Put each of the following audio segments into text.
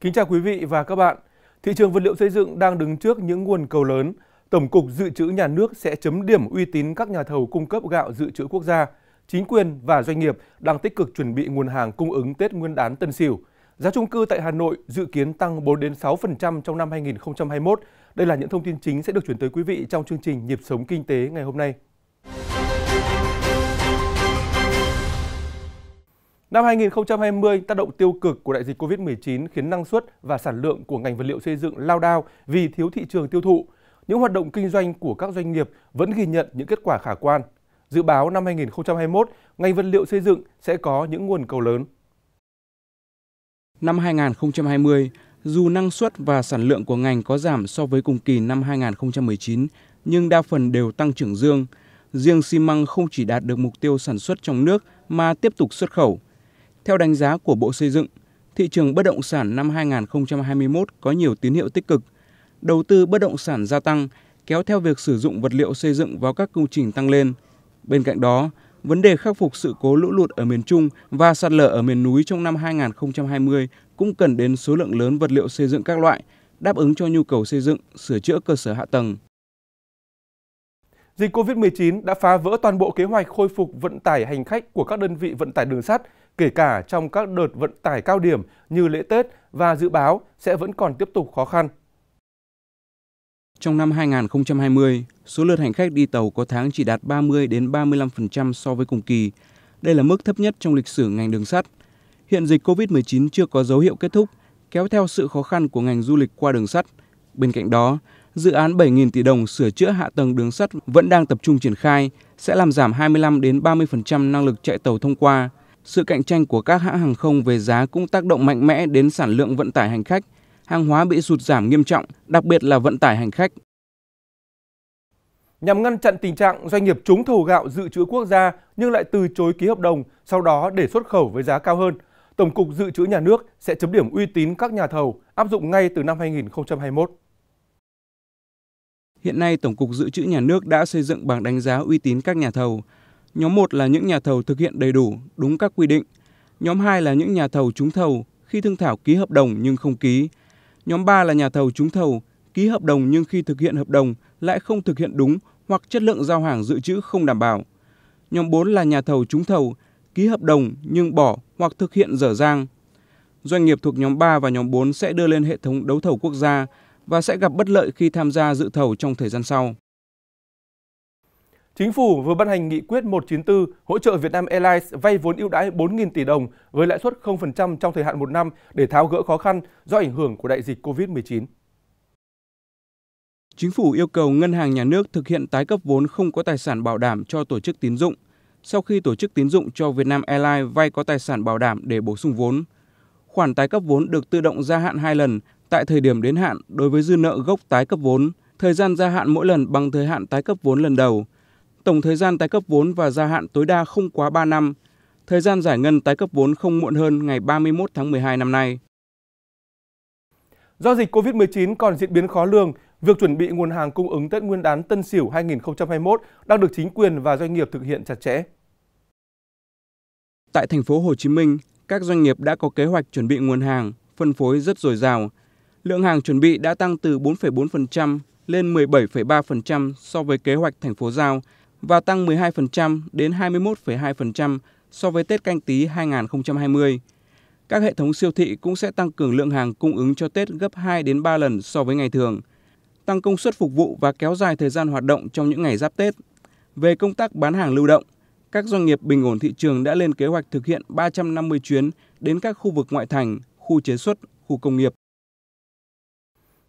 Kính chào quý vị và các bạn. Thị trường vật liệu xây dựng đang đứng trước những nguồn cầu lớn. Tổng cục Dự trữ Nhà nước sẽ chấm điểm uy tín các nhà thầu cung cấp gạo dự trữ quốc gia. Chính quyền và doanh nghiệp đang tích cực chuẩn bị nguồn hàng cung ứng Tết Nguyên đán Tân Sửu. Giá trung cư tại Hà Nội dự kiến tăng 4 đến 6% trong năm 2021. Đây là những thông tin chính sẽ được chuyển tới quý vị trong chương trình Nhịp sống kinh tế ngày hôm nay. Năm 2020, tác động tiêu cực của đại dịch COVID-19 khiến năng suất và sản lượng của ngành vật liệu xây dựng lao đao vì thiếu thị trường tiêu thụ. Những hoạt động kinh doanh của các doanh nghiệp vẫn ghi nhận những kết quả khả quan. Dự báo năm 2021, ngành vật liệu xây dựng sẽ có những nguồn cầu lớn. Năm 2020, dù năng suất và sản lượng của ngành có giảm so với cùng kỳ năm 2019, nhưng đa phần đều tăng trưởng dương. Riêng xi măng không chỉ đạt được mục tiêu sản xuất trong nước mà tiếp tục xuất khẩu. Theo đánh giá của Bộ Xây dựng, thị trường bất động sản năm 2021 có nhiều tín hiệu tích cực. Đầu tư bất động sản gia tăng, kéo theo việc sử dụng vật liệu xây dựng vào các công trình tăng lên. Bên cạnh đó, vấn đề khắc phục sự cố lũ lụt ở miền Trung và sạt lở ở miền núi trong năm 2020 cũng cần đến số lượng lớn vật liệu xây dựng các loại, đáp ứng cho nhu cầu xây dựng, sửa chữa cơ sở hạ tầng. Dịch COVID-19 đã phá vỡ toàn bộ kế hoạch khôi phục vận tải hành khách của các đơn vị vận tải đường sắt kể cả trong các đợt vận tải cao điểm như lễ Tết và dự báo sẽ vẫn còn tiếp tục khó khăn. Trong năm 2020, số lượt hành khách đi tàu có tháng chỉ đạt 30 đến 35% so với cùng kỳ. Đây là mức thấp nhất trong lịch sử ngành đường sắt. Hiện dịch COVID-19 chưa có dấu hiệu kết thúc, kéo theo sự khó khăn của ngành du lịch qua đường sắt. Bên cạnh đó, dự án 7.000 tỷ đồng sửa chữa hạ tầng đường sắt vẫn đang tập trung triển khai, sẽ làm giảm 25 đến 30% năng lực chạy tàu thông qua, sự cạnh tranh của các hãng hàng không về giá cũng tác động mạnh mẽ đến sản lượng vận tải hành khách, hàng hóa bị sụt giảm nghiêm trọng, đặc biệt là vận tải hành khách. Nhằm ngăn chặn tình trạng doanh nghiệp trúng thầu gạo dự trữ quốc gia nhưng lại từ chối ký hợp đồng, sau đó để xuất khẩu với giá cao hơn, Tổng cục Dự trữ Nhà nước sẽ chấm điểm uy tín các nhà thầu áp dụng ngay từ năm 2021. Hiện nay, Tổng cục Dự trữ Nhà nước đã xây dựng bảng đánh giá uy tín các nhà thầu, Nhóm 1 là những nhà thầu thực hiện đầy đủ, đúng các quy định. Nhóm 2 là những nhà thầu trúng thầu khi thương thảo ký hợp đồng nhưng không ký. Nhóm 3 là nhà thầu trúng thầu ký hợp đồng nhưng khi thực hiện hợp đồng lại không thực hiện đúng hoặc chất lượng giao hàng dự trữ không đảm bảo. Nhóm 4 là nhà thầu trúng thầu ký hợp đồng nhưng bỏ hoặc thực hiện dở dang. Doanh nghiệp thuộc nhóm 3 và nhóm 4 sẽ đưa lên hệ thống đấu thầu quốc gia và sẽ gặp bất lợi khi tham gia dự thầu trong thời gian sau. Chính phủ vừa ban hành nghị quyết 194 hỗ trợ Việt Nam Airlines vay vốn ưu đãi 4.000 tỷ đồng với lãi suất 0% trong thời hạn một năm để tháo gỡ khó khăn do ảnh hưởng của đại dịch COVID-19. Chính phủ yêu cầu ngân hàng nhà nước thực hiện tái cấp vốn không có tài sản bảo đảm cho tổ chức tín dụng sau khi tổ chức tín dụng cho Việt Nam Airlines vay có tài sản bảo đảm để bổ sung vốn. Khoản tái cấp vốn được tự động gia hạn 2 lần tại thời điểm đến hạn đối với dư nợ gốc tái cấp vốn, thời gian gia hạn mỗi lần bằng thời hạn tái cấp vốn lần đầu – tổng thời gian tái cấp vốn và gia hạn tối đa không quá 3 năm, thời gian giải ngân tái cấp vốn không muộn hơn ngày 31 tháng 12 năm nay. Do dịch COVID-19 còn diễn biến khó lường, việc chuẩn bị nguồn hàng cung ứng Tết Nguyên đán Tân Sửu 2021 đang được chính quyền và doanh nghiệp thực hiện chặt chẽ. Tại thành phố Hồ Chí Minh, các doanh nghiệp đã có kế hoạch chuẩn bị nguồn hàng, phân phối rất dồi dào. Lượng hàng chuẩn bị đã tăng từ 4,4% lên 17,3% so với kế hoạch thành phố giao và tăng 12% đến 21,2% so với Tết canh tí 2020. Các hệ thống siêu thị cũng sẽ tăng cường lượng hàng cung ứng cho Tết gấp 2 đến 3 lần so với ngày thường, tăng công suất phục vụ và kéo dài thời gian hoạt động trong những ngày giáp Tết. Về công tác bán hàng lưu động, các doanh nghiệp bình ổn thị trường đã lên kế hoạch thực hiện 350 chuyến đến các khu vực ngoại thành, khu chế xuất, khu công nghiệp.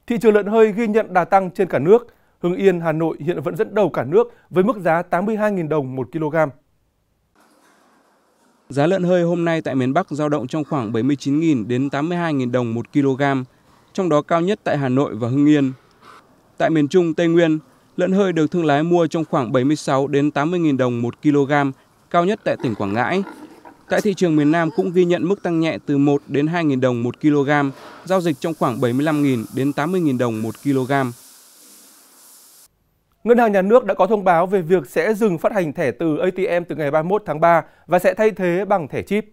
Thị trường lợn hơi ghi nhận đà tăng trên cả nước Hưng Yên, Hà Nội hiện vẫn dẫn đầu cả nước với mức giá 82.000 đồng 1 kg. Giá lợn hơi hôm nay tại miền Bắc giao động trong khoảng 79.000 đến 82.000 đồng 1 kg, trong đó cao nhất tại Hà Nội và Hưng Yên. Tại miền Trung, Tây Nguyên, lợn hơi được thương lái mua trong khoảng 76 đến 80.000 đồng 1 kg, cao nhất tại tỉnh Quảng Ngãi. Tại thị trường miền Nam cũng ghi nhận mức tăng nhẹ từ 1 đến 2.000 đồng 1 kg, giao dịch trong khoảng 75.000 đến 80.000 đồng 1 kg. Ngân hàng Nhà nước đã có thông báo về việc sẽ dừng phát hành thẻ từ ATM từ ngày 31 tháng 3 và sẽ thay thế bằng thẻ chip.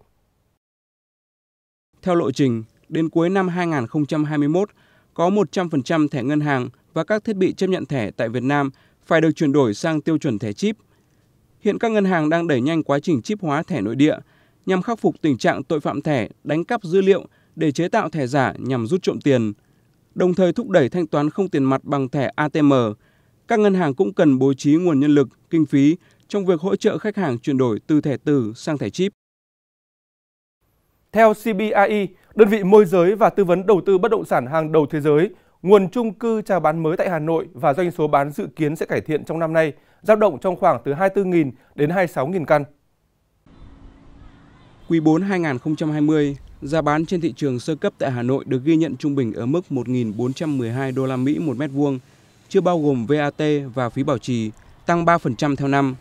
Theo lộ trình, đến cuối năm 2021, có 100% thẻ ngân hàng và các thiết bị chấp nhận thẻ tại Việt Nam phải được chuyển đổi sang tiêu chuẩn thẻ chip. Hiện các ngân hàng đang đẩy nhanh quá trình chip hóa thẻ nội địa nhằm khắc phục tình trạng tội phạm thẻ đánh cắp dữ liệu để chế tạo thẻ giả nhằm rút trộm tiền, đồng thời thúc đẩy thanh toán không tiền mặt bằng thẻ ATM các ngân hàng cũng cần bố trí nguồn nhân lực, kinh phí trong việc hỗ trợ khách hàng chuyển đổi từ thẻ từ sang thẻ chip. Theo CBi, e, đơn vị môi giới và tư vấn đầu tư bất động sản hàng đầu thế giới, nguồn chung cư chào bán mới tại Hà Nội và doanh số bán dự kiến sẽ cải thiện trong năm nay, dao động trong khoảng từ 24.000 đến 26.000 căn. Quý 4 2020, giá bán trên thị trường sơ cấp tại Hà Nội được ghi nhận trung bình ở mức 1.412 đô la Mỹ một mét vuông, chưa bao gồm VAT và phí bảo trì, tăng 3% theo năm.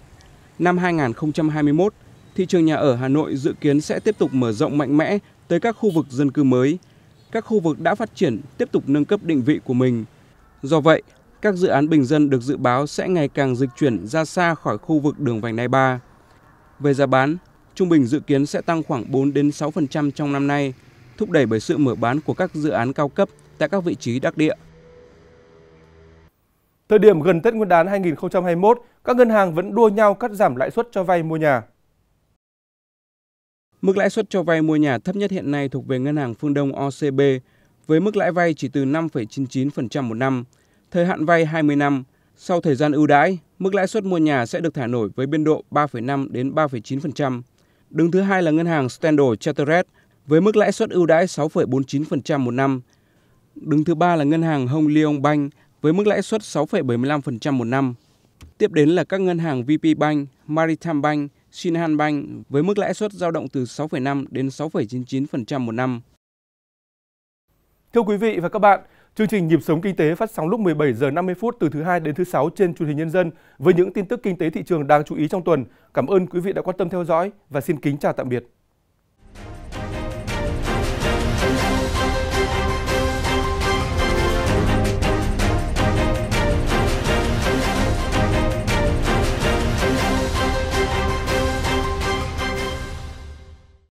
Năm 2021, thị trường nhà ở Hà Nội dự kiến sẽ tiếp tục mở rộng mạnh mẽ tới các khu vực dân cư mới. Các khu vực đã phát triển tiếp tục nâng cấp định vị của mình. Do vậy, các dự án bình dân được dự báo sẽ ngày càng dịch chuyển ra xa khỏi khu vực đường vành đai 3. Về giá bán, trung bình dự kiến sẽ tăng khoảng 4 đến 6% trong năm nay, thúc đẩy bởi sự mở bán của các dự án cao cấp tại các vị trí đắc địa. Thời điểm gần Tết Nguyên đán 2021, các ngân hàng vẫn đua nhau cắt giảm lãi suất cho vay mua nhà. Mức lãi suất cho vay mua nhà thấp nhất hiện nay thuộc về ngân hàng Phương Đông OCB với mức lãi vay chỉ từ 5,99% một năm, thời hạn vay 20 năm. Sau thời gian ưu đãi, mức lãi suất mua nhà sẽ được thả nổi với biên độ 3,5 đến 3,9%. Đứng thứ hai là ngân hàng Standard Chartered với mức lãi suất ưu đãi 6,49% một năm. Đứng thứ ba là ngân hàng Hong Leong Bank với mức lãi suất 6,75% một năm. Tiếp đến là các ngân hàng VP Bank, Maritime Bank, Shinhan Bank với mức lãi suất dao động từ 6,5 đến 6,99% một năm. Thưa quý vị và các bạn, chương trình Nhịp sống kinh tế phát sóng lúc 17 giờ 50 phút từ thứ hai đến thứ sáu trên truyền hình Nhân dân với những tin tức kinh tế thị trường đáng chú ý trong tuần. Cảm ơn quý vị đã quan tâm theo dõi và xin kính chào tạm biệt.